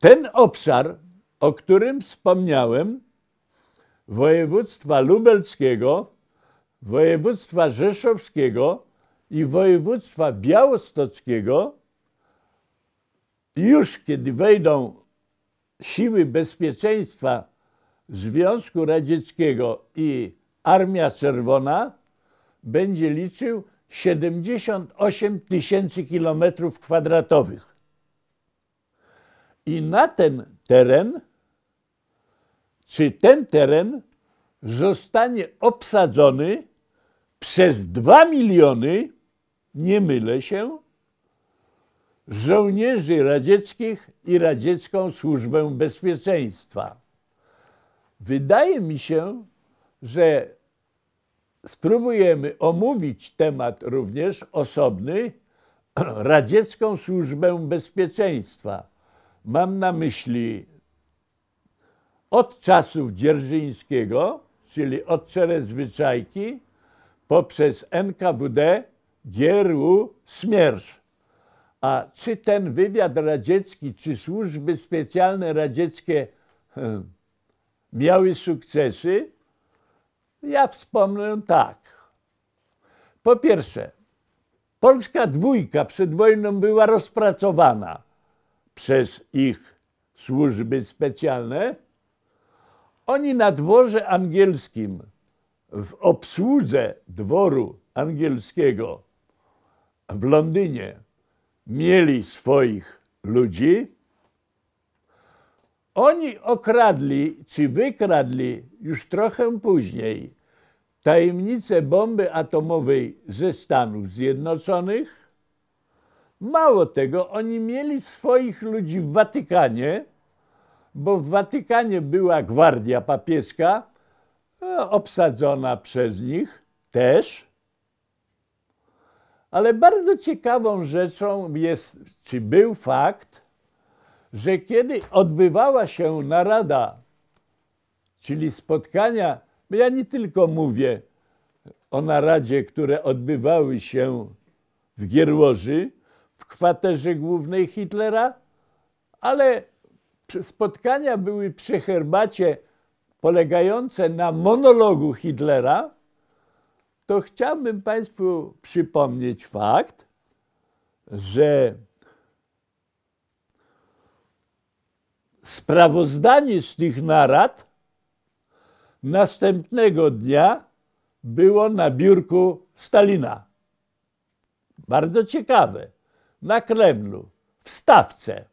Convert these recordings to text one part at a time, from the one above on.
Ten obszar, o którym wspomniałem, województwa lubelskiego, województwa rzeszowskiego i województwa białostockiego, już kiedy wejdą siły bezpieczeństwa Związku Radzieckiego i Armia Czerwona, będzie liczył 78 tysięcy kilometrów kwadratowych i na ten teren, czy ten teren zostanie obsadzony przez 2 miliony, nie mylę się, żołnierzy radzieckich i radziecką służbę bezpieczeństwa. Wydaje mi się, że spróbujemy omówić temat również osobny radziecką służbę bezpieczeństwa mam na myśli od czasów Dzierżyńskiego, czyli od Zwyczajki, poprzez NKWD Gieru Smierz. A czy ten wywiad radziecki, czy służby specjalne radzieckie hmm, miały sukcesy? Ja wspomnę tak. Po pierwsze, polska dwójka przed wojną była rozpracowana przez ich służby specjalne, oni na dworze angielskim, w obsłudze dworu angielskiego w Londynie, mieli swoich ludzi. Oni okradli, czy wykradli już trochę później tajemnicę bomby atomowej ze Stanów Zjednoczonych Mało tego, oni mieli swoich ludzi w Watykanie, bo w Watykanie była gwardia papieska, e, obsadzona przez nich też. Ale bardzo ciekawą rzeczą jest, czy był fakt, że kiedy odbywała się narada, czyli spotkania, bo ja nie tylko mówię o naradzie, które odbywały się w Gierłoży, w kwaterze głównej Hitlera, ale spotkania były przy herbacie polegające na monologu Hitlera, to chciałbym Państwu przypomnieć fakt, że sprawozdanie z tych narad następnego dnia było na biurku Stalina. Bardzo ciekawe na Kremlu w stawce.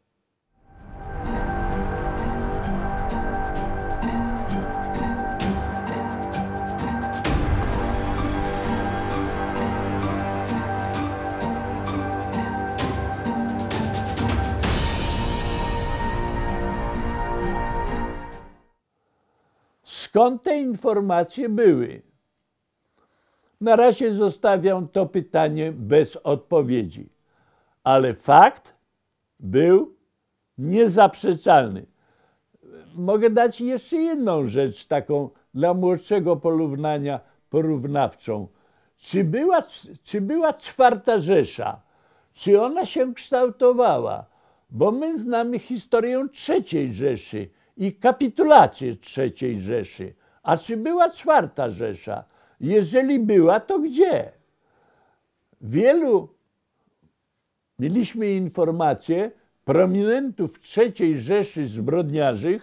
Skąd te informacje były? Na razie zostawiam to pytanie bez odpowiedzi ale fakt był niezaprzeczalny. Mogę dać jeszcze jedną rzecz, taką dla młodszego porównania porównawczą. Czy była, czy była czwarta Rzesza? Czy ona się kształtowała? Bo my znamy historię trzeciej Rzeszy i kapitulację trzeciej Rzeszy. A czy była czwarta Rzesza? Jeżeli była, to gdzie? Wielu Mieliśmy informacje prominentów III Rzeszy zbrodniarzy,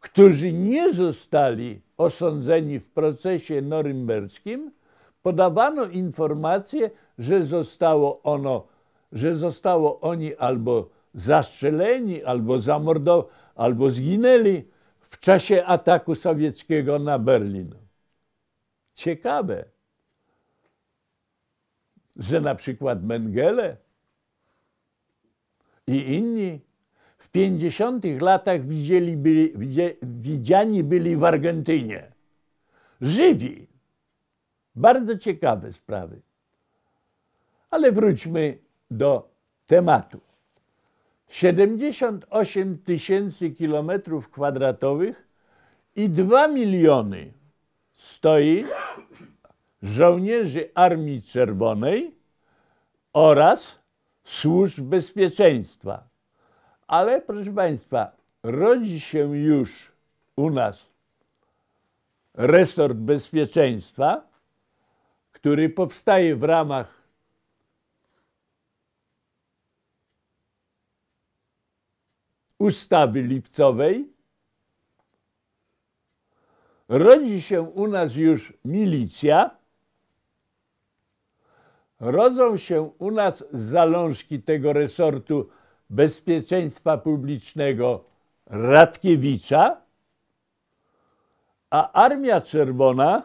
którzy nie zostali osądzeni w procesie norymberskim, podawano informację, że zostało ono, że zostało oni albo zastrzeleni, albo zamordowani, albo zginęli w czasie ataku sowieckiego na Berlin. Ciekawe, że na przykład Mengele i inni w 50. latach widzieli byli, widzie, widziani byli w Argentynie. Żywi. Bardzo ciekawe sprawy. Ale wróćmy do tematu. 78 tysięcy kilometrów kwadratowych i 2 miliony stoi żołnierzy Armii Czerwonej oraz służb bezpieczeństwa. Ale proszę Państwa, rodzi się już u nas resort bezpieczeństwa, który powstaje w ramach ustawy lipcowej. Rodzi się u nas już milicja, Rodzą się u nas zalążki tego resortu bezpieczeństwa publicznego Radkiewicza, a Armia Czerwona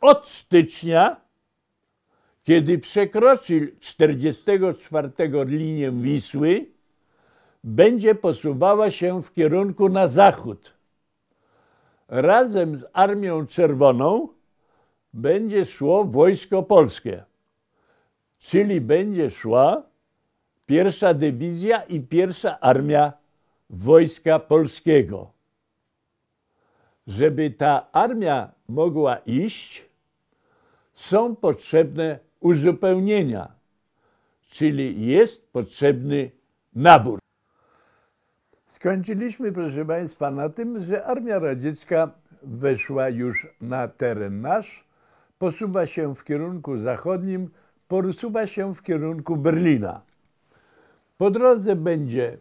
od stycznia, kiedy przekroczy 44 linię Wisły, będzie posuwała się w kierunku na zachód. Razem z Armią Czerwoną będzie szło wojsko polskie. Czyli będzie szła pierwsza dywizja i pierwsza armia wojska polskiego. Żeby ta armia mogła iść, są potrzebne uzupełnienia, czyli jest potrzebny nabór. Skończyliśmy, proszę Państwa, na tym, że Armia Radziecka weszła już na teren nasz, posuwa się w kierunku zachodnim, posuwa się w kierunku Berlina. Po drodze będzie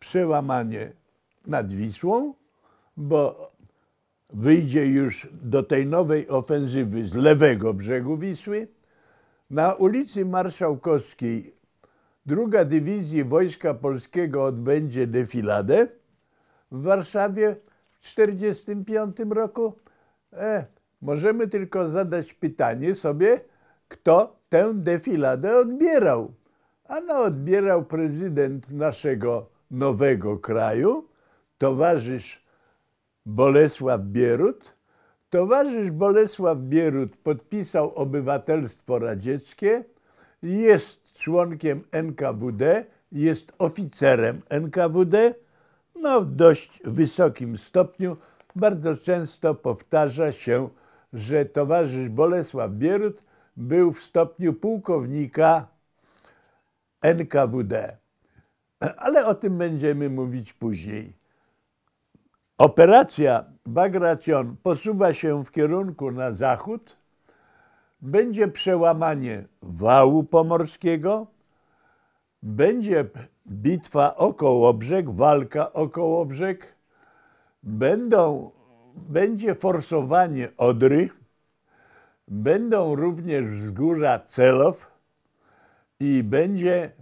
przełamanie nad Wisłą, bo wyjdzie już do tej nowej ofensywy z lewego brzegu Wisły. Na ulicy Marszałkowskiej druga dywizji Wojska Polskiego odbędzie defiladę w Warszawie w 1945 roku. E, Możemy tylko zadać pytanie sobie, kto tę defiladę odbierał. Ano odbierał prezydent naszego nowego kraju, towarzysz Bolesław Bierut. Towarzysz Bolesław Bierut podpisał obywatelstwo radzieckie, jest członkiem NKWD, jest oficerem NKWD, no w dość wysokim stopniu. Bardzo często powtarza się że towarzysz Bolesław Bierut był w stopniu pułkownika NKWD. Ale o tym będziemy mówić później. Operacja Bagration posuwa się w kierunku na zachód. Będzie przełamanie wału pomorskiego, będzie bitwa około brzeg, walka około brzeg, będą będzie forsowanie Odry, będą również wzgórza Celow i będzie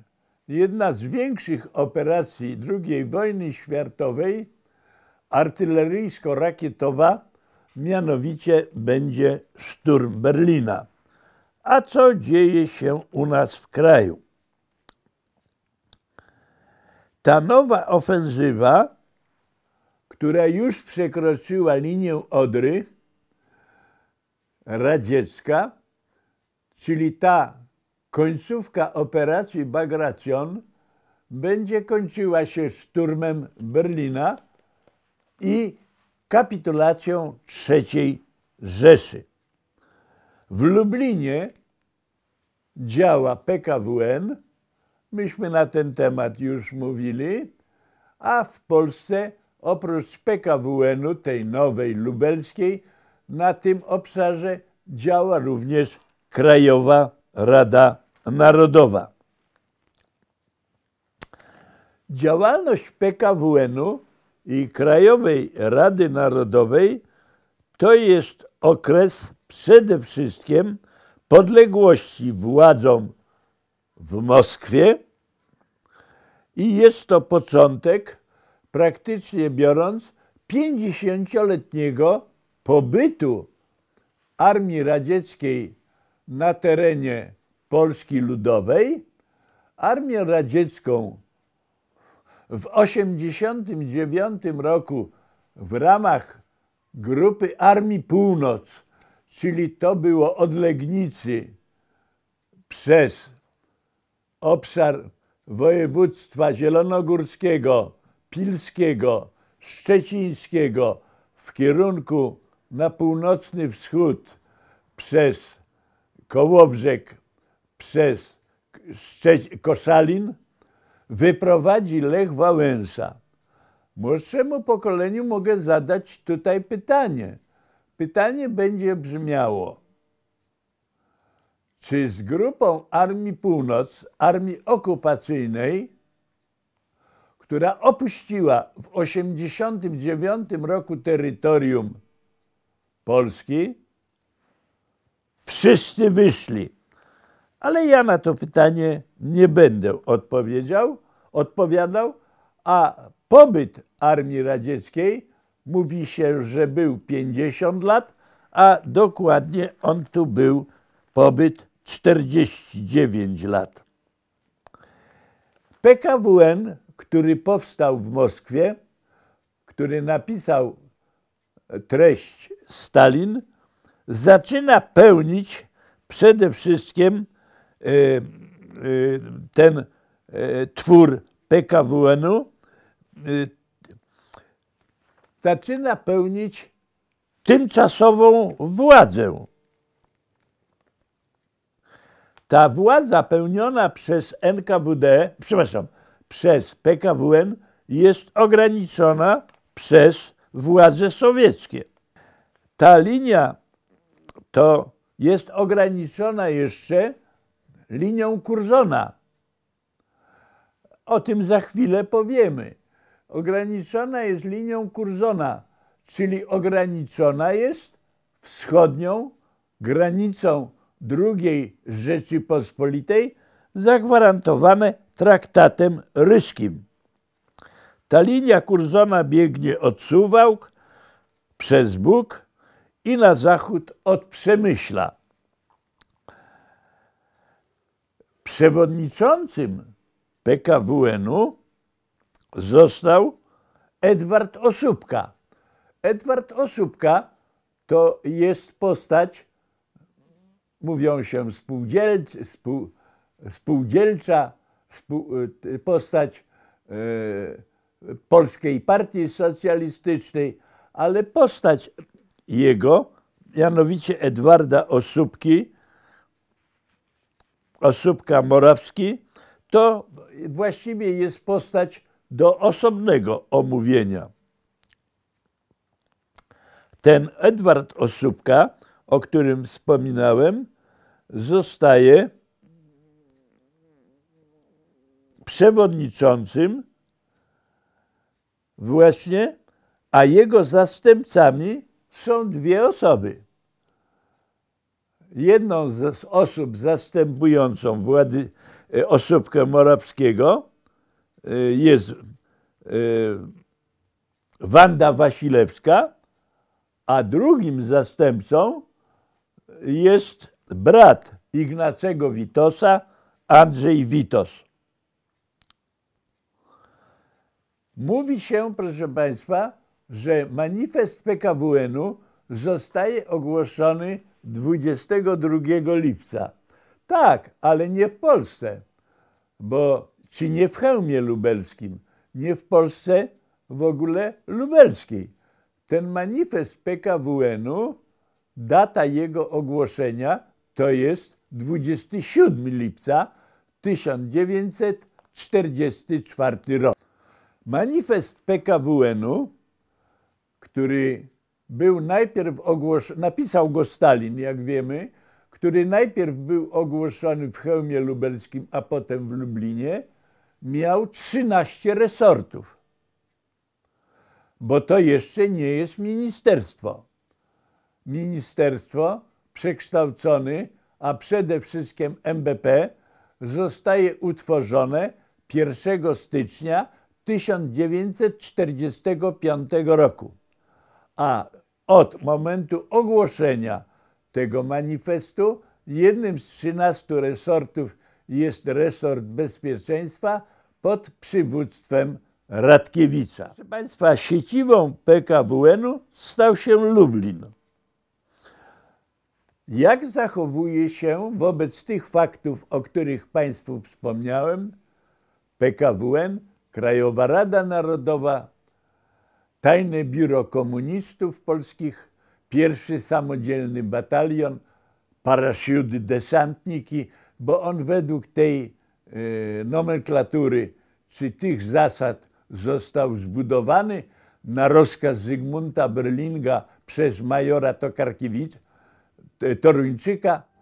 jedna z większych operacji II wojny światowej artyleryjsko-rakietowa, mianowicie będzie szturm Berlina. A co dzieje się u nas w kraju? Ta nowa ofensywa która już przekroczyła linię Odry radziecka, czyli ta końcówka operacji Bagration będzie kończyła się szturmem Berlina i kapitulacją III Rzeszy. W Lublinie działa PKWN, myśmy na ten temat już mówili, a w Polsce Oprócz PKWN-u, tej nowej lubelskiej, na tym obszarze działa również Krajowa Rada Narodowa. Działalność PKWN-u i Krajowej Rady Narodowej to jest okres przede wszystkim podległości władzom w Moskwie i jest to początek praktycznie biorąc 50-letniego pobytu Armii Radzieckiej na terenie Polski Ludowej. Armię Radziecką w 1989 roku w ramach grupy Armii Północ, czyli to było od Legnicy przez obszar województwa zielonogórskiego Pilskiego, Szczecińskiego w kierunku na północny wschód przez Kołobrzeg, przez Szczeci Koszalin wyprowadzi Lech Wałęsa. Młodszemu pokoleniu mogę zadać tutaj pytanie. Pytanie będzie brzmiało: czy z grupą Armii Północ, Armii Okupacyjnej, która opuściła w 1989 roku terytorium Polski, wszyscy wyszli. Ale ja na to pytanie nie będę odpowiedział, odpowiadał, a pobyt armii radzieckiej mówi się, że był 50 lat, a dokładnie on tu był pobyt 49 lat. PKWN który powstał w Moskwie, który napisał treść Stalin, zaczyna pełnić przede wszystkim y, y, ten y, twór PKWN-u, zaczyna pełnić tymczasową władzę. Ta władza pełniona przez NKWD, przepraszam, przez PKWN jest ograniczona przez władze sowieckie. Ta linia to jest ograniczona jeszcze linią Kurzona. O tym za chwilę powiemy. Ograniczona jest linią Kurzona, czyli ograniczona jest wschodnią granicą II Rzeczypospolitej, zagwarantowane traktatem ryskim. Ta linia kurzowa biegnie od Suwałk przez Bóg i na zachód od Przemyśla. Przewodniczącym PKWN-u został Edward Osóbka. Edward Osóbka to jest postać, mówią się spół, spółdzielcza, Y, postać y, Polskiej Partii Socjalistycznej, ale postać jego, mianowicie Edwarda Osóbki, Osóbka Morawski, to właściwie jest postać do osobnego omówienia. Ten Edward Osóbka, o którym wspominałem, zostaje przewodniczącym właśnie, a jego zastępcami są dwie osoby. Jedną z osób zastępującą Włady, e, osobkę Morawskiego e, jest e, Wanda Wasilewska, a drugim zastępcą jest brat Ignacego Witosa, Andrzej Witos. Mówi się, proszę Państwa, że manifest PKWN-u zostaje ogłoszony 22 lipca. Tak, ale nie w Polsce, bo czy nie w hełmie lubelskim, nie w Polsce w ogóle lubelskiej. Ten manifest PKWN-u, data jego ogłoszenia to jest 27 lipca 1944 rok. Manifest PKWN-u, który był najpierw ogłoszony, napisał go Stalin, jak wiemy, który najpierw był ogłoszony w Chełmie Lubelskim, a potem w Lublinie, miał 13 resortów. Bo to jeszcze nie jest ministerstwo. Ministerstwo przekształcony, a przede wszystkim MBP, zostaje utworzone 1 stycznia 1945 roku. A od momentu ogłoszenia tego manifestu jednym z 13 resortów jest resort bezpieczeństwa pod przywództwem Radkiewicza. Proszę Państwa, sieciwą PKWN-u stał się Lublin. Jak zachowuje się wobec tych faktów, o których Państwu wspomniałem, PKWN Krajowa Rada Narodowa, Tajne Biuro Komunistów Polskich, pierwszy samodzielny batalion, parasiut desantniki, bo on według tej y, nomenklatury czy tych zasad został zbudowany na rozkaz Zygmunta Berlinga przez majora Tokarkiewicza, e, Toruńczyka,